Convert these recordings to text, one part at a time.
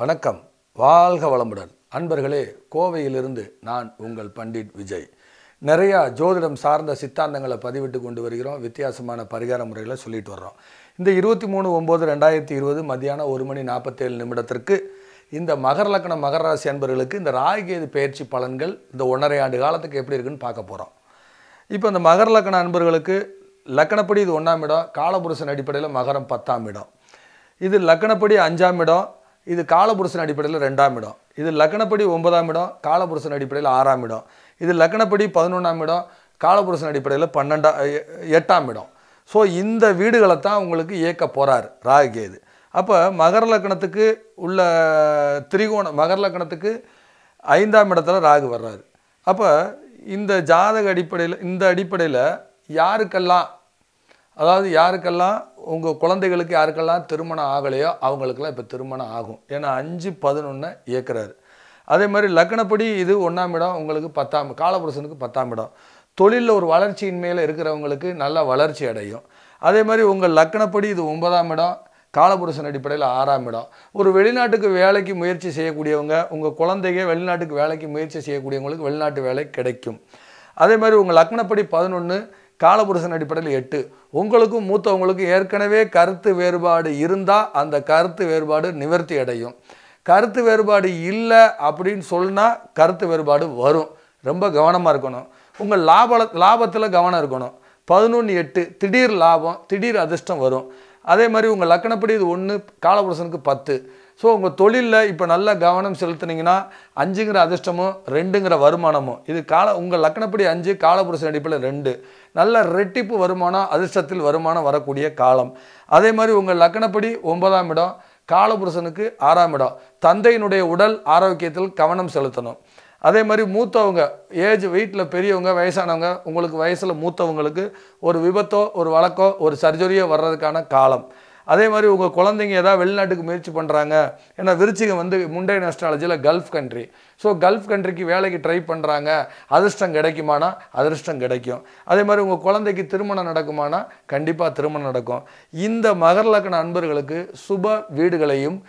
வணக்கம் வாழ்க வளமுடன் அன்பர்களே கோவையிலிருந்து நான் உங்கள் பண்டிட் விஜய் நிறையா ஜோதிடம் சார்ந்த சித்தாந்தங்களை பதிவிட்டு கொண்டு வருகிறோம் வித்தியாசமான பரிகார முறைகளை சொல்லிட்டு வர்றோம் இந்த இருபத்தி மூணு ஒம்பது ரெண்டாயிரத்தி இருபது மதியானம் ஒரு மணி நாற்பத்தேழு நிமிடத்திற்கு இந்த மகர லக்கணம் மகர ராசி அன்பர்களுக்கு இந்த ராகிகேது பயிற்சி பலன்கள் இந்த ஒன்றரை ஆண்டு காலத்துக்கு எப்படி இருக்குன்னு பார்க்க போகிறோம் இப்போ இந்த மகர லக்கண அன்பர்களுக்கு லக்கணப்படி இது ஒன்றாம் இடம் காலபுருஷன் அடிப்படையில் மகரம் பத்தாம் இடம் இது லக்கணப்படி அஞ்சாம் இடம் இது காலபுருஷன் அடிப்படையில் ரெண்டாம் இடம் இது லக்கணப்படி ஒன்பதாம் இடம் காலபுருஷன் அடிப்படையில் ஆறாம் இடம் இது லக்கணப்படி பதினொன்றாம் இடம் காலபுருஷன் அடிப்படையில் பன்னெண்டாம் எட்டாம் இடம் ஸோ இந்த வீடுகளை தான் உங்களுக்கு இயக்க போகிறார் ராகுகேது அப்போ மகர லக்கணத்துக்கு உள்ள திரிகோணம் மகர லக்கணத்துக்கு ஐந்தாம் இடத்துல ராகு வர்றாரு அப்போ இந்த ஜாதக அடிப்படையில் இந்த அடிப்படையில் யாருக்கெல்லாம் அதாவது யாருக்கெல்லாம் உங்கள் குழந்தைகளுக்கு யாருக்கெல்லாம் திருமணம் ஆகலையோ அவங்களுக்கெல்லாம் இப்போ திருமணம் ஆகும் ஏன்னா அஞ்சு பதினொன்று இயக்குறாரு அதே மாதிரி லக்கணப்படி இது ஒன்றாம் இடம் உங்களுக்கு பத்தாம் காலபுருஷனுக்கு பத்தாம் இடம் தொழிலில் ஒரு வளர்ச்சியின் மேலே இருக்கிறவங்களுக்கு நல்லா வளர்ச்சி அடையும் அதே மாதிரி உங்கள் லக்கணப்படி இது ஒன்பதாம் இடம் காலபுருஷன் அடிப்படையில் ஆறாம் இடம் ஒரு வெளிநாட்டுக்கு வேலைக்கு முயற்சி செய்யக்கூடியவங்க உங்கள் குழந்தைங்க வெளிநாட்டுக்கு வேலைக்கு முயற்சி செய்யக்கூடியவங்களுக்கு வெளிநாட்டு வேலை கிடைக்கும் அதே மாதிரி உங்கள் லக்னப்படி பதினொன்று காலபுருஷன் அடிப்படையில் எட்டு உங்களுக்கும் மூத்தவங்களுக்கும் ஏற்கனவே கருத்து வேறுபாடு இருந்தால் அந்த கருத்து வேறுபாடு நிவர்த்தி அடையும் கருத்து வேறுபாடு இல்லை அப்படின்னு சொன்னால் கருத்து வேறுபாடு வரும் ரொம்ப கவனமாக இருக்கணும் உங்கள் லாப லாபத்தில் கவனம் இருக்கணும் பதினொன்று எட்டு திடீர் லாபம் திடீர் அதிர்ஷ்டம் வரும் அதே மாதிரி உங்கள் லக்கணப்படி இது ஒன்று காலபுருஷனுக்கு பத்து ஸோ உங்கள் தொழிலில் இப்போ நல்லா கவனம் செலுத்துனீங்கன்னா அஞ்சுங்கிற அதிர்ஷ்டமும் ரெண்டுங்கிற வருமானமும் இது கால உங்கள் லக்கணப்படி அஞ்சு காலபுருஷன் அடிப்பில் ரெண்டு நல்ல ரெட்டிப்பு வருமானம் அதிர்ஷ்டத்தில் வருமானம் வரக்கூடிய காலம் அதே மாதிரி உங்கள் லக்கணப்படி ஒன்பதாம் இடம் காலபுருஷனுக்கு ஆறாம் இடம் தந்தையினுடைய உடல் ஆரோக்கியத்தில் கவனம் செலுத்தணும் அதே மாதிரி மூத்தவங்க ஏஜ் வெயிட்டில் பெரியவங்க வயசானவங்க உங்களுக்கு வயசில் மூத்தவங்களுக்கு ஒரு விபத்தோ ஒரு வழக்கோ ஒரு சர்ஜரியோ வர்றதுக்கான காலம் அதே மாதிரி உங்கள் குழந்தைங்க ஏதாவது வெளிநாட்டுக்கு முயற்சி பண்ணுறாங்க ஏன்னா விருச்சிகம் வந்து முண்டை நாஸ்ட்ராலஜியில் கல்ஃப் கண்ட்ரி ஸோ கல்ஃப் கண்ட்ரிக்கு வேலைக்கு ட்ரை பண்ணுறாங்க அதிர்ஷ்டம் கிடைக்குமானா அதிர்ஷ்டம் கிடைக்கும் அதே மாதிரி உங்கள் குழந்தைக்கு திருமணம் நடக்குமானா கண்டிப்பாக திருமணம் நடக்கும் இந்த மகர்லக்கண அன்பர்களுக்கு சுப வீடுகளையும்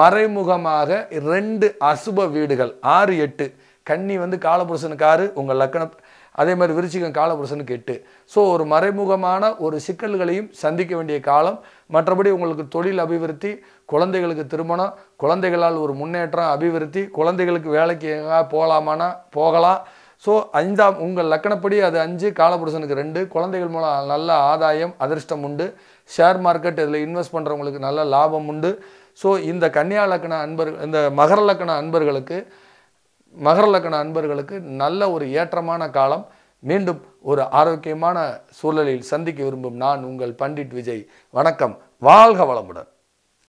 மறைமுகமாக ரெண்டு அசுப வீடுகள் ஆறு எட்டு கன்னி வந்து காலபுருஷனுக்கு ஆறு உங்கள் லக்கணம் அதே மாதிரி விருச்சிகம் காலபுருஷனுக்கு எட்டு ஸோ ஒரு மறைமுகமான ஒரு சிக்கல்களையும் சந்திக்க வேண்டிய காலம் மற்றபடி உங்களுக்கு தொழில் அபிவிருத்தி குழந்தைகளுக்கு திருமணம் குழந்தைகளால் ஒரு முன்னேற்றம் அபிவிருத்தி குழந்தைகளுக்கு வேலைக்கு எங்கே போகலாமானா போகலாம் ஸோ ஐந்தாம் உங்கள் லக்கணப்படி அது அஞ்சு காலபுருஷனுக்கு ரெண்டு குழந்தைகள் மூலம் நல்ல ஆதாயம் அதிர்ஷ்டம் உண்டு ஷேர் மார்க்கெட் இதில் இன்வெஸ்ட் பண்ணுறவங்களுக்கு நல்ல லாபம் உண்டு ஸோ இந்த கன்னியா லக்கண அன்பர்கள் இந்த மகர லக்கண அன்பர்களுக்கு மகரலக்கண அன்பர்களுக்கு நல்ல ஒரு ஏற்றமான காலம் மீண்டும் ஒரு ஆரோக்கியமான சூழலில் சந்திக்க விரும்பும் நான் உங்கள் பண்டிட் விஜய் வணக்கம் வாழ்க வளமுடன்